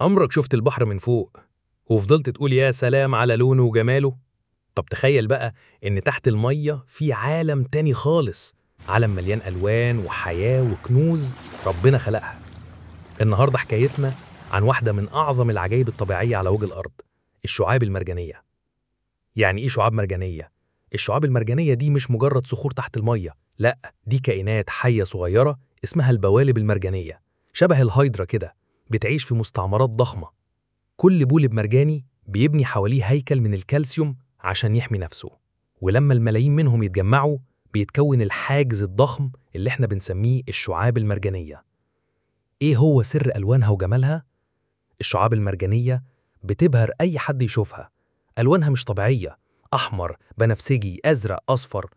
عمرك شفت البحر من فوق وفضلت تقول يا سلام على لونه وجماله؟ طب تخيل بقى إن تحت المية في عالم تاني خالص عالم مليان ألوان وحياة وكنوز ربنا خلقها النهاردة حكايتنا عن واحدة من أعظم العجائب الطبيعية على وجه الأرض الشعاب المرجانية يعني إيه شعاب مرجانية؟ الشعاب المرجانية دي مش مجرد صخور تحت المية لأ دي كائنات حية صغيرة اسمها البوالب المرجانية شبه الهايدرا كده بتعيش في مستعمرات ضخمة كل بولب مرجاني بيبني حواليه هيكل من الكالسيوم عشان يحمي نفسه ولما الملايين منهم يتجمعوا بيتكون الحاجز الضخم اللي احنا بنسميه الشعاب المرجانية ايه هو سر ألوانها وجمالها؟ الشعاب المرجانية بتبهر أي حد يشوفها ألوانها مش طبيعية أحمر، بنفسجي، أزرق، أصفر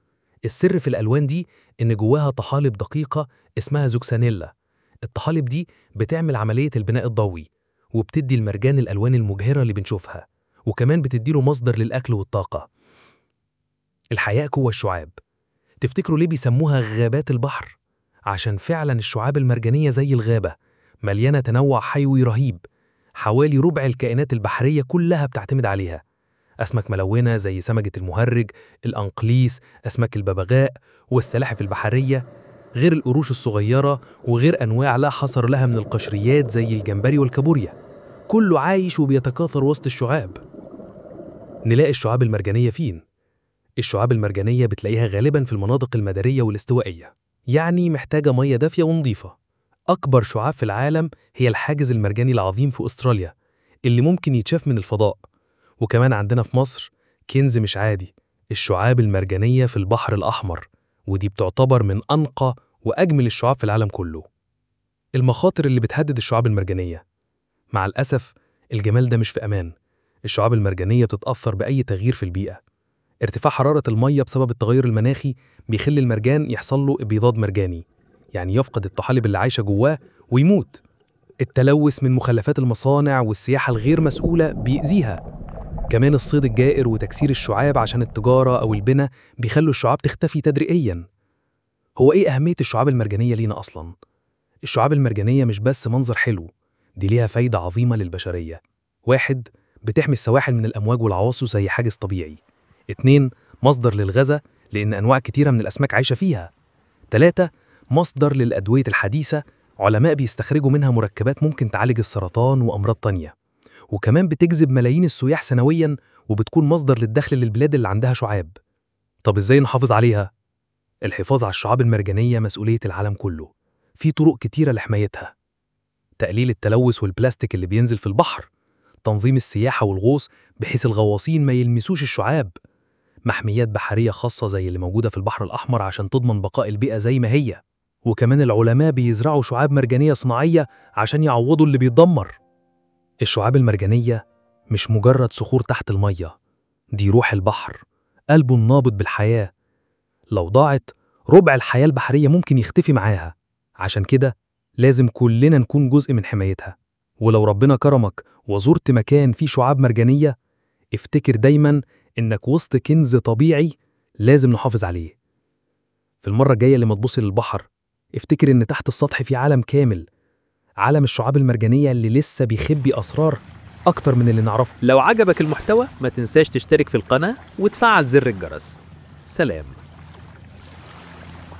السر في الألوان دي إن جواها طحالب دقيقة اسمها زوكسانيلا الطحالب دي بتعمل عملية البناء الضوئي وبتدي المرجان الألوان المبهرة اللي بنشوفها وكمان بتديله مصدر للأكل والطاقة الحياة جوه الشعاب تفتكروا ليه بيسموها غابات البحر؟ عشان فعلا الشعاب المرجانية زي الغابة مليانة تنوع حيوي رهيب حوالي ربع الكائنات البحرية كلها بتعتمد عليها أسماك ملونة زي سمجة المهرج، الأنقليس، أسماك الببغاء والسلاحف البحرية غير القروش الصغيرة وغير أنواع لا حصر لها من القشريات زي الجمبري والكابوريا كله عايش وبيتكاثر وسط الشعاب نلاقي الشعاب المرجانية فين؟ الشعاب المرجانية بتلاقيها غالبا في المناطق المدارية والاستوائية يعني محتاجة مية دافية ونظيفة أكبر شعاب في العالم هي الحاجز المرجاني العظيم في أستراليا اللي ممكن يتشاف من الفضاء وكمان عندنا في مصر كنز مش عادي الشعاب المرجانية في البحر الأحمر ودي بتعتبر من أنقى وأجمل الشعاب في العالم كله المخاطر اللي بتهدد الشعاب المرجانية مع الأسف الجمال ده مش في أمان الشعاب المرجانية بتتأثر بأي تغيير في البيئة ارتفاع حرارة المية بسبب التغير المناخي بيخلي المرجان يحصل له ابيضاد مرجاني يعني يفقد الطحالب اللي عايشة جواه ويموت التلوث من مخلفات المصانع والسياحة الغير مسؤولة بيأذيها كمان الصيد الجائر وتكسير الشعاب عشان التجارة أو البنى بيخلوا الشعاب تختفي تدريجياً هو إيه أهمية الشعاب المرجانية لينا أصلاً؟ الشعاب المرجانية مش بس منظر حلو دي ليها فايدة عظيمة للبشرية واحد بتحمي السواحل من الأمواج والعواصف زي حاجز طبيعي اتنين مصدر للغذاء لأن أنواع كتيرة من الأسماك عايشة فيها تلاتة مصدر للأدوية الحديثة علماء بيستخرجوا منها مركبات ممكن تعالج السرطان وأمراض تانية وكمان بتجذب ملايين السياح سنويا وبتكون مصدر للدخل للبلاد اللي عندها شعاب طب ازاي نحافظ عليها؟ الحفاظ على الشعاب المرجانية مسؤولية العالم كله في طرق كتيرة لحمايتها تقليل التلوث والبلاستيك اللي بينزل في البحر تنظيم السياحة والغوص بحيث الغواصين ما يلمسوش الشعاب محميات بحرية خاصة زي اللي موجودة في البحر الأحمر عشان تضمن بقاء البيئة زي ما هي وكمان العلماء بيزرعوا شعاب مرجانية صناعية عشان يعوضوا اللي بيتدمر الشعاب المرجانية مش مجرد صخور تحت المية دي روح البحر قلبه النابض بالحياة لو ضاعت ربع الحياة البحرية ممكن يختفي معاها عشان كده لازم كلنا نكون جزء من حمايتها ولو ربنا كرمك وزرت مكان فيه شعاب مرجانية افتكر دايما انك وسط كنز طبيعي لازم نحافظ عليه في المرة الجاية لما تبص للبحر افتكر ان تحت السطح في عالم كامل عالم الشعاب المرجانية اللي لسه بيخبي أسرار أكتر من اللي نعرفه لو عجبك المحتوى ما تنساش تشترك في القناة وتفعل زر الجرس سلام